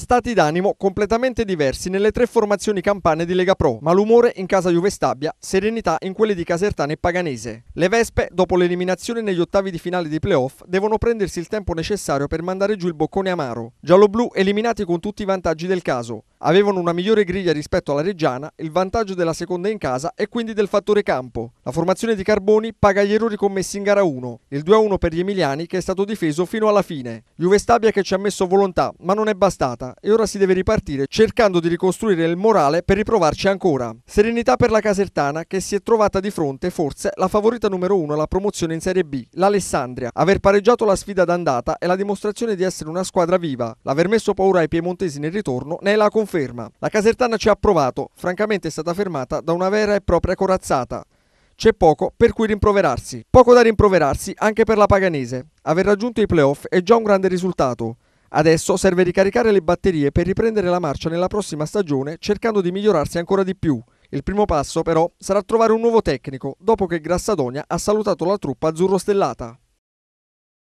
Stati d'animo completamente diversi nelle tre formazioni campane di Lega Pro, malumore in casa Juve Stabia, serenità in quelle di Casertana e Paganese. Le Vespe, dopo l'eliminazione negli ottavi di finale di playoff, devono prendersi il tempo necessario per mandare giù il boccone amaro. Gialloblu eliminati con tutti i vantaggi del caso avevano una migliore griglia rispetto alla Reggiana, il vantaggio della seconda in casa è quindi del fattore campo. La formazione di Carboni paga gli errori commessi in gara 1, il 2-1 per gli Emiliani che è stato difeso fino alla fine. Juve Stabia che ci ha messo volontà, ma non è bastata e ora si deve ripartire cercando di ricostruire il morale per riprovarci ancora. Serenità per la Casertana che si è trovata di fronte forse la favorita numero 1 alla promozione in Serie B, l'Alessandria. Aver pareggiato la sfida d'andata è la dimostrazione di essere una squadra viva. L'aver messo paura ai piemontesi nel ritorno ne è la conferenza conferma. La Casertana ci ha provato, francamente è stata fermata da una vera e propria corazzata. C'è poco per cui rimproverarsi. Poco da rimproverarsi anche per la Paganese. Aver raggiunto i playoff è già un grande risultato. Adesso serve ricaricare le batterie per riprendere la marcia nella prossima stagione cercando di migliorarsi ancora di più. Il primo passo però sarà trovare un nuovo tecnico dopo che Grassadonia ha salutato la truppa azzurro stellata.